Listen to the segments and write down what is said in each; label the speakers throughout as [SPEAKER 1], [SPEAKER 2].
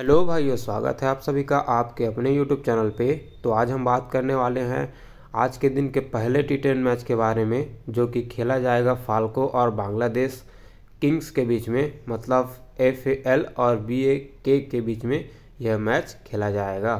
[SPEAKER 1] hello भाइयों स्वागत है आप सभी का आपके अपने यूट्यूब चैनल पे तो आज हम बात करने वाले हैं आज के दिन के पहले टी मैच के बारे में जो कि खेला जाएगा फाल्को और बांग्लादेश किंग्स के बीच में मतलब एफ एल और बी ए के के बीच में यह मैच खेला जाएगा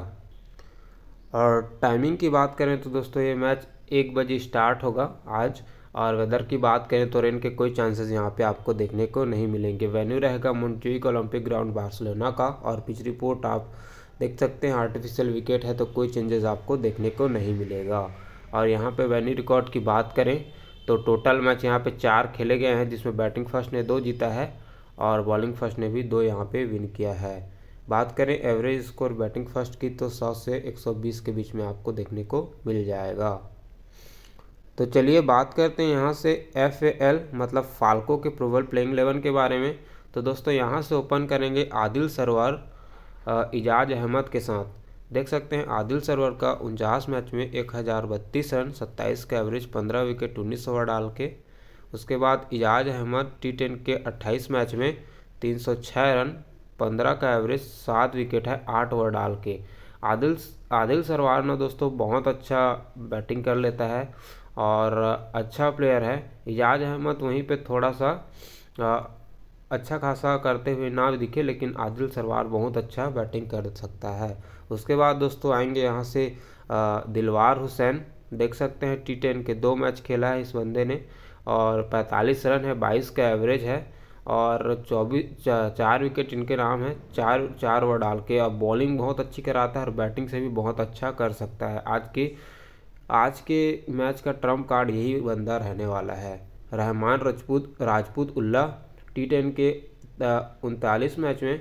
[SPEAKER 1] और टाइमिंग की बात करें तो दोस्तों ये मैच एक बजे स्टार्ट होगा आज और वेदर की बात करें तो रेन के कोई चांसेस यहाँ पे आपको देखने को नहीं मिलेंगे वेन्यू रहेगा मोन्ट्यूक ओलंपिक ग्राउंड बार्सलोना का और पिच रिपोर्ट आप देख सकते हैं आर्टिफिशियल विकेट है तो कोई चेंजेस आपको देखने को नहीं मिलेगा और यहाँ पे वेन्यू रिकॉर्ड की बात करें तो टोटल मैच यहाँ पे चार खेले गए हैं जिसमें बैटिंग फर्स्ट ने दो जीता है और बॉलिंग फर्स्ट ने भी दो यहाँ पे विन किया है बात करें एवरेज स्कोर बैटिंग फर्स्ट की तो 100 से 120 के बीच में आपको देखने को मिल जाएगा तो चलिए बात करते हैं यहाँ से एफ एल मतलब फाल्को के प्रोबल प्लेइंग एलेवन के बारे में तो दोस्तों यहाँ से ओपन करेंगे आदिल सरवर इजाज अहमद के साथ देख सकते हैं आदिल सरवर का उनचास मैच में एक हज़ार बत्तीस रन सत्ताईस का एवरेज पंद्रह विकेट उन्नीस ओवर डाल के उसके बाद इजाज अहमद टी के अट्ठाईस मैच में तीन सौ छः रन पंद्रह का एवरेज सात विकेट है आठ ओवर डाल के आदिल आदिल सरवार ना दोस्तों बहुत अच्छा बैटिंग कर लेता है और अच्छा प्लेयर है याज अहमद वहीं पे थोड़ा सा अच्छा खासा करते हुए ना दिखे लेकिन आदिल सरवार बहुत अच्छा बैटिंग कर सकता है उसके बाद दोस्तों आएंगे यहाँ से दिलवार हुसैन देख सकते हैं टी टेन के दो मैच खेला है इस बंदे ने और 45 रन है 22 का एवरेज है और चौबीस चार विकेट इनके नाम है चार चार ओवर डाल के अब बॉलिंग बहुत अच्छी कराता है और बैटिंग से भी बहुत अच्छा कर सकता है आज की आज के मैच का ट्रम्प कार्ड यही बंदा रहने वाला है रहमान रजपूत राजपूत उल्ला टी टेन के उनतालीस मैच में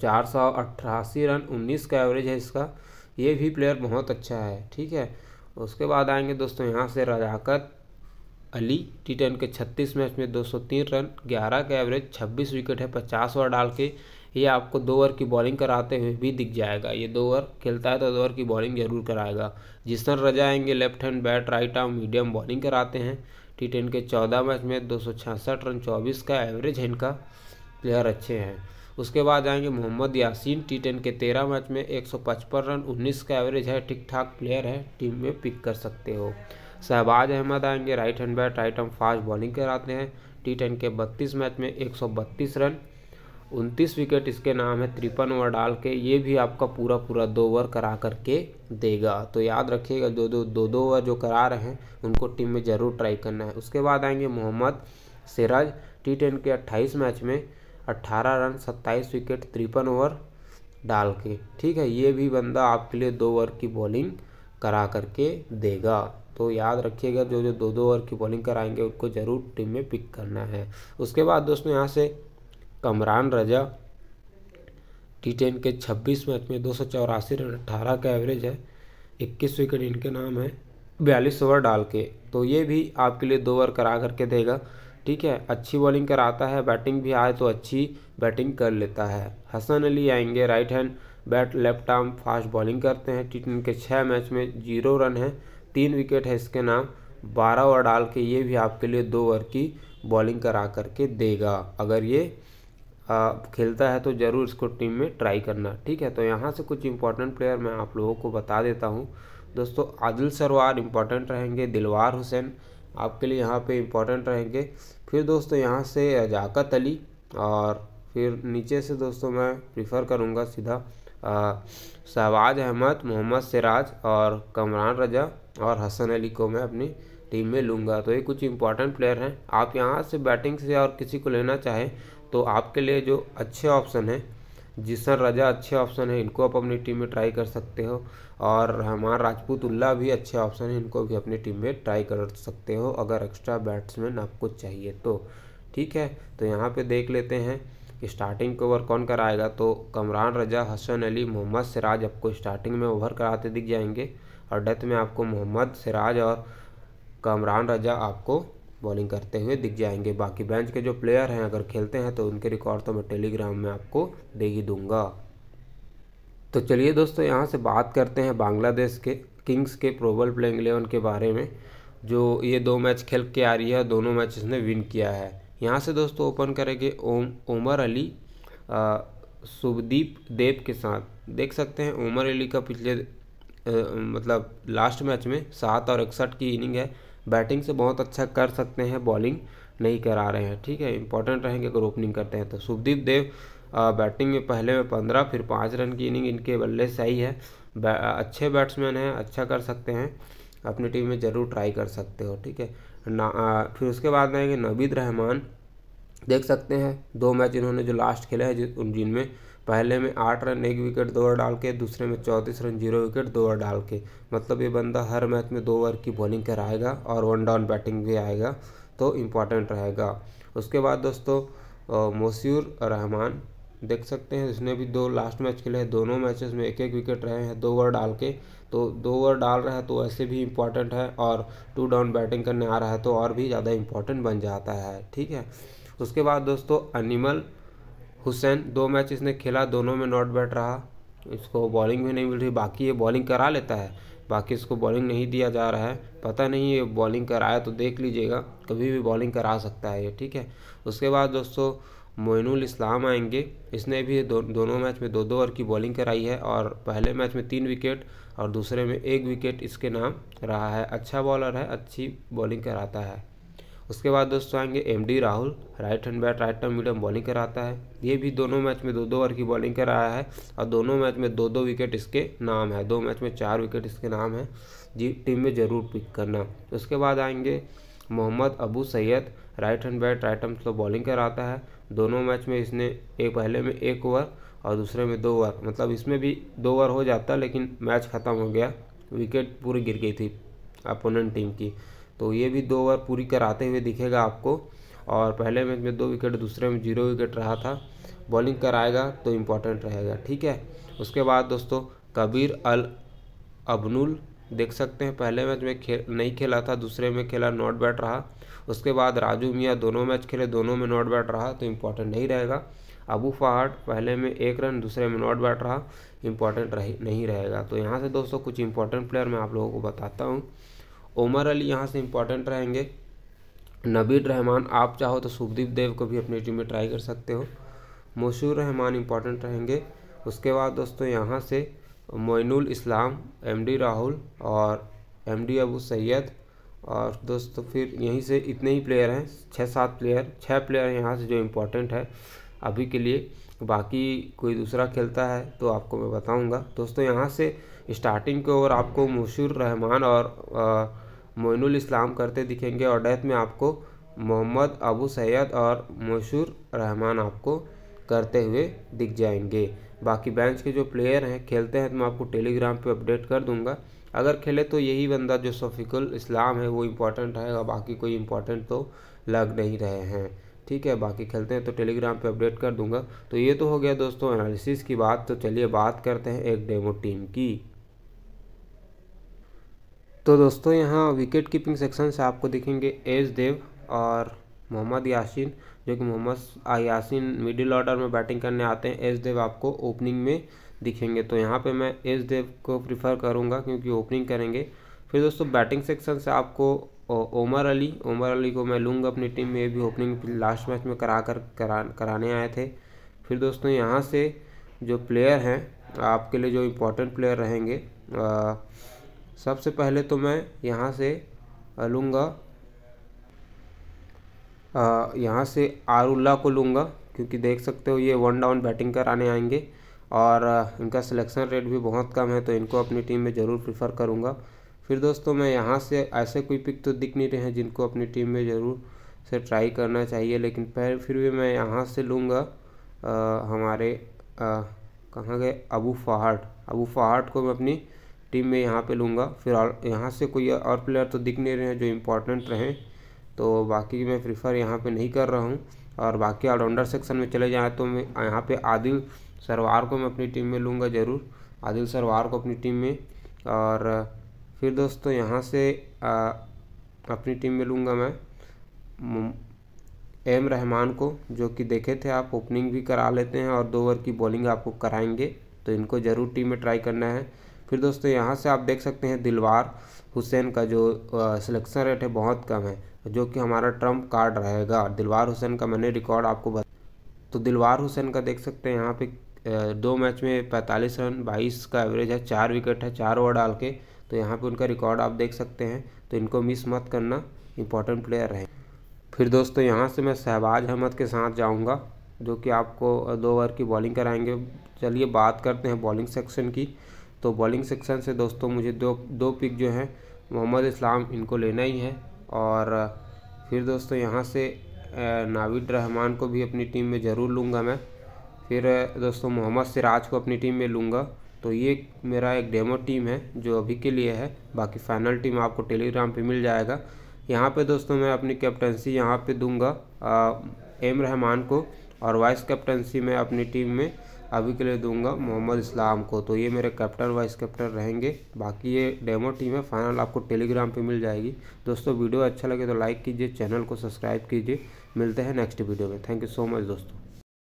[SPEAKER 1] चार सौ अट्ठासी रन उन्नीस का एवरेज है इसका ये भी प्लेयर बहुत अच्छा है ठीक है उसके बाद आएंगे दोस्तों यहाँ से रजाकत अली टी टेन के छत्तीस मैच में दो सौ तीन रन ग्यारह का एवरेज छब्बीस विकेट है पचास ओवर डाल के ये आपको दो ओवर की बॉलिंग कराते हुए भी दिख जाएगा ये दो ओवर खेलता है तो दो ओवर की बॉलिंग जरूर कराएगा तरह रजा आएंगे left hand bat right arm medium bowling कराते हैं टी टेन के चौदह मैच में दो सौ छियासठ रन चौबीस का एवरेज है इनका प्लेयर अच्छे हैं उसके बाद आएंगे मोहम्मद यासीन टी टेन के तेरह मैच में एक सौ पचपन रन उन्नीस का एवरेज है ठीक ठाक प्लेयर है टीम में पिक कर सकते हो शहबाज अहमद आएंगे right hand bat right arm fast bowling कराते हैं टी टेन के बत्तीस मैच में एक सौ बत्तीस रन उनतीस विकेट इसके नाम है तिरपन ओवर डाल के ये भी आपका पूरा पूरा दो ओवर करा करके देगा तो याद रखिएगा जो दो दो दो ओवर जो करा रहे हैं उनको टीम में ज़रूर ट्राई करना है उसके बाद आएंगे मोहम्मद सिराज टी टेन के अट्ठाईस मैच में अट्ठारह रन सत्ताईस विकेट तिरपन ओवर डाल के ठीक है ये भी बंदा आपके लिए दो ओवर की बॉलिंग करा करके देगा तो याद रखिएगा जो जो दो दो ओवर की बॉलिंग कराएंगे उनको ज़रूर टीम में पिक करना है उसके बाद दोस्तों यहाँ से कमरान रजा टी टेन के 26 मैच में दो सौ चौरासी रन अठारह का एवरेज है इक्कीस विकेट इनके नाम है बयालीस ओवर डाल के तो ये भी आपके लिए दो ओवर करा करके देगा ठीक है अच्छी बॉलिंग कराता है बैटिंग भी आए तो अच्छी बैटिंग कर लेता है हसन अली आएंगे right hand bat left arm fast bowling करते हैं टी के छः मैच में जीरो रन है तीन विकेट है इसके नाम बारह ओवर डाल के ये भी आपके लिए दो ओवर की बॉलिंग करा करके देगा अगर ये खेलता है तो ज़रूर इसको टीम में ट्राई करना ठीक है तो यहाँ से कुछ इंपॉर्टेंट प्लेयर मैं आप लोगों को बता देता हूँ दोस्तों आदिल सरवार इम्पॉर्टेंट रहेंगे दिलवार हुसैन आपके लिए यहाँ पे इम्पॉर्टेंट रहेंगे फिर दोस्तों यहाँ से जाकत अली और फिर नीचे से दोस्तों मैं प्रीफर करूँगा सीधा शहबाज अहमद मोहम्मद सिराज और कमरान रजा और हसन अली को मैं अपनी टीम में लूँगा तो ये कुछ इंपॉर्टेंट प्लेयर हैं आप यहाँ से बैटिंग से और किसी को लेना चाहें तो आपके लिए जो अच्छे ऑप्शन हैं जिसन राजा अच्छे ऑप्शन है इनको आप अपनी टीम में ट्राई कर सकते हो और हमारा राजपूत उल्ला भी अच्छे ऑप्शन है इनको भी अपनी टीम में ट्राई कर सकते हो अगर एक्स्ट्रा बैट्समैन आपको चाहिए तो ठीक है तो यहाँ पे देख लेते हैं कि स्टार्टिंग को ओवर कौन कराएगा तो कमरान रजा हसन अली मोहम्मद सिराज आपको स्टार्टिंग में ओवर कराते दिख जाएंगे और डेथ में आपको मोहम्मद सिराज और कमरान रजा आपको बॉलिंग करते हुए दिख जाएंगे बाकी बेंच के जो प्लेयर हैं अगर खेलते हैं तो उनके रिकॉर्ड तो मैं टेलीग्राम में आपको दे ही दूंगा तो चलिए दोस्तों यहाँ से बात करते हैं बांग्लादेश के किंग्स के प्रोबल प्लेइंग एलेवन के बारे में जो ये दो मैच खेल के आ रही है दोनों मैच इसने विन किया है यहाँ से दोस्तों ओपन करेंगे ओम उमर अली शुभदीप सुभदीप देव के साथ देख सकते हैं ओमर अली का पिछले आ, मतलब लास्ट मैच में सात और इकसठ की इनिंग है बैटिंग से बहुत अच्छा कर सकते हैं बॉलिंग नहीं करा रहे हैं ठीक है इंपॉर्टेंट रहेंगे अगर ओपनिंग करते हैं तो शुभदीप देव बैटिंग में पहले में पंद्रह फिर पाँच रन की इनिंग इनके बल्ले से आई है बै, अच्छे बैट्समैन हैं अच्छा कर सकते हैं अपनी टीम में ज़रूर ट्राई कर सकते हो ठीक है ना आ, फिर उसके बाद आएंगे नबीद रहमान देख सकते हैं दो मैच इन्होंने जो लास्ट खेला है उन जिनमें पहले में आठ रन एक विकेट दो ओवर डाल के दूसरे में चौंतीस रन जीरो विकेट दो ओवर डाल के मतलब ये बंदा हर मैच में दो ओवर की बॉलिंग कराएगा और वन डाउन बैटिंग भी आएगा तो इम्पॉर्टेंट रहेगा उसके बाद दोस्तों मोसीूर रहमान देख सकते हैं उसने भी दो लास्ट मैच खेले हैं दोनों मैचेस में एक एक विकेट रहे हैं दो ओवर डाल के तो दो ओवर डाल रहा है तो ऐसे भी इम्पॉर्टेंट है और टू डाउन बैटिंग करने आ रहा है तो और भी ज़्यादा इम्पॉर्टेंट बन जाता है ठीक है उसके बाद दोस्तों अनिमल हुसैन दो मैच इसने खेला दोनों में नॉट बैट रहा इसको बॉलिंग भी नहीं मिल रही बाकी ये बॉलिंग करा लेता है बाकी इसको बॉलिंग नहीं दिया जा रहा है पता नहीं ये बॉलिंग कराया तो देख लीजिएगा कभी भी बॉलिंग करा सकता है ये ठीक है उसके बाद दोस्तों मोइनुल इस्लाम आएंगे इसने भी दो, दोनों मैच में दो दो ओवर की बॉलिंग कराई है और पहले मैच में तीन विकेट और दूसरे में एक विकेट इसके नाम रहा है अच्छा बॉलर है अच्छी बॉलिंग कराता है उसके बाद दोस्तों आएंगे M D Rahul right hand bat right arm medium bowling कराता है ये भी दोनों मैच में दो दो ओवर की बॉलिंग कराया है और दोनों मैच में दो दो विकेट इसके नाम है दो मैच में चार विकेट इसके नाम है जी टीम में ज़रूर पिक करना उसके बाद आएंगे Mohammad Abu Syed right hand bat right arm slow bowling कराता है दोनों मैच में इसने एक पहले में एक ओवर और दूसरे में दो ओवर मतलब इसमें भी दो ओवर हो जाता लेकिन मैच ख़त्म हो गया विकेट पूरी गिर गई थी अपोनेंट टीम की तो ये भी दो ओवर पूरी कराते हुए दिखेगा आपको और पहले मैच में दो विकेट दूसरे में जीरो विकेट रहा था बॉलिंग कराएगा तो इम्पॉर्टेंट रहेगा ठीक है उसके बाद दोस्तों कबीर अल अबनुल देख सकते हैं पहले मैच में खेल नहीं खेला था दूसरे में खेला नॉट बैट रहा उसके बाद राजू मियाँ दोनों मैच खेले दोनों में नॉट बैट रहा तो इम्पॉर्टेंट नहीं रहेगा अबू फहाट पहले में एक रन दूसरे में नॉट बैट रहा इम्पॉर्टेंट रह, नहीं रहेगा तो यहाँ से दोस्तों कुछ इंपॉर्टेंट प्लेयर मैं आप लोगों को बताता हूँ उमर अली यहाँ से इम्पॉर्टेंट रहेंगे नबीर रहमान आप चाहो तो सुखदीप देव को भी अपनी टीम में ट्राई कर सकते हो मशहूर रहमान इम्पॉर्टेंट रहेंगे उसके बाद दोस्तों यहाँ से मोइनुल इस्लाम एमडी राहुल और एमडी अबू सैयद और दोस्तों फिर यहीं से इतने ही प्लेयर हैं छः सात प्लेयर छः प्लेयर यहाँ से जो इम्पोर्टेंट है अभी के लिए बाकी कोई दूसरा खेलता है तो आपको मैं बताऊंगा दोस्तों यहाँ से स्टार्टिंग के ओवर आपको मशहूर रहमान और आ, मोइनुल इस्लाम करते दिखेंगे और डेथ में आपको मोहम्मद अबू सैद और मशहूर रहमान आपको करते हुए दिख जाएंगे बाकी बेंच के जो प्लेयर हैं खेलते हैं तो मैं आपको टेलीग्राम पे अपडेट कर दूंगा अगर खेले तो यही बंदा जो सफ़िकुल इस्लाम है वो इम्पोर्टेंट और बाकी कोई इम्पोर्टेंट तो लग नहीं रहे हैं ठीक है बाकी खेलते हैं तो टेलीग्राम पे अपडेट कर दूंगा तो ये तो हो गया दोस्तों एनालिसिस की बात तो चलिए बात करते हैं एक डेमो टीम की तो दोस्तों यहाँ विकेट कीपिंग सेक्शन से आपको दिखेंगे एज देव और मोहम्मद यासिन जो कि मोहम्मद यासिन मिडिल ऑर्डर में बैटिंग करने आते हैं एज देव आपको ओपनिंग में दिखेंगे तो यहाँ पे मैं एज देव को प्रिफर करूँगा क्योंकि ओपनिंग करेंगे फिर दोस्तों बैटिंग सेक्शन से आपको ओमर अली ओमर अली को मैं लूँगा अपनी टीम में भी ओपनिंग लास्ट मैच में करा कर करा कराने आए थे फिर दोस्तों यहाँ से जो प्लेयर हैं आपके लिए जो इम्पोर्टेंट प्लेयर रहेंगे आ, सबसे पहले तो मैं यहाँ से लूँगा यहाँ से आरुल्ला को लूँगा क्योंकि देख सकते हो ये वन डाउन बैटिंग कराने आएंगे और इनका सिलेक्शन रेट भी बहुत कम है तो इनको अपनी टीम में ज़रूर प्रीफर करूँगा फिर दोस्तों मैं यहाँ से ऐसे कोई पिक तो दिख नहीं रहे हैं जिनको अपनी टीम में ज़रूर से ट्राई करना चाहिए लेकिन पहले फिर भी मैं यहाँ से लूँगा हमारे कहाँ गए अबू फहाट अबू फहाट को मैं अपनी टीम में यहाँ पे लूँगा फिर और यहाँ से कोई और प्लेयर तो दिख नहीं रहे हैं जो इम्पोर्टेंट रहें तो बाकी मैं प्रीफर यहाँ पे नहीं कर रहा हूँ और बाकी ऑलराउंडर सेक्शन में चले जाएँ तो मैं यहाँ पे आदिल सरवार को मैं अपनी टीम में लूँगा ज़रूर आदिल सरवार को अपनी टीम में और फिर दोस्तों यहाँ से आ, अपनी टीम में लूँगा मैं एम रहमान को जो कि देखे थे आप ओपनिंग भी करा लेते हैं और दो ओवर की बॉलिंग आपको कराएंगे तो इनको ज़रूर टीम में ट्राई करना है फिर दोस्तों यहाँ से आप देख सकते हैं दिलवार हुसैन का जो सिलेक्शन रेट है बहुत कम है जो कि हमारा ट्रम्प कार्ड रहेगा दिलवार हुसैन का मैंने रिकॉर्ड आपको बता तो दिलवार हुसैन का देख सकते हैं यहाँ पे दो मैच में 45 रन 22 का एवरेज है चार विकेट है चार ओवर डाल के तो यहाँ पे उनका रिकॉर्ड आप देख सकते हैं तो इनको मिस मत करना इंपॉर्टेंट प्लेयर है फिर दोस्तों यहाँ से मैं शहबाज अहमद के साथ जाऊँगा जो कि आपको दो ओवर की बॉलिंग कराएंगे चलिए बात करते हैं बॉलिंग सेक्शन की तो बॉलिंग सेक्शन से दोस्तों मुझे दो दो पिक जो हैं मोहम्मद इस्लाम इनको लेना ही है और फिर दोस्तों यहाँ से नाविद रहमान को भी अपनी टीम में ज़रूर लूँगा मैं फिर दोस्तों मोहम्मद सिराज को अपनी टीम में लूँगा तो ये मेरा एक डेमो टीम है जो अभी के लिए है बाकी फाइनल टीम आपको टेलीग्राम पे मिल जाएगा यहाँ पे दोस्तों मैं अपनी कैप्टनसी यहाँ पे दूंगा एम रहमान को और वाइस कैप्टनसी मैं अपनी टीम में अभी के लिए दूंगा मोहम्मद इस्लाम को तो ये मेरे कैप्टन वाइस कैप्टन रहेंगे बाकी ये डेमो टीम है फाइनल आपको टेलीग्राम पे मिल जाएगी दोस्तों वीडियो अच्छा लगे तो लाइक कीजिए चैनल को सब्सक्राइब कीजिए मिलते हैं नेक्स्ट वीडियो में थैंक यू सो मच दोस्तों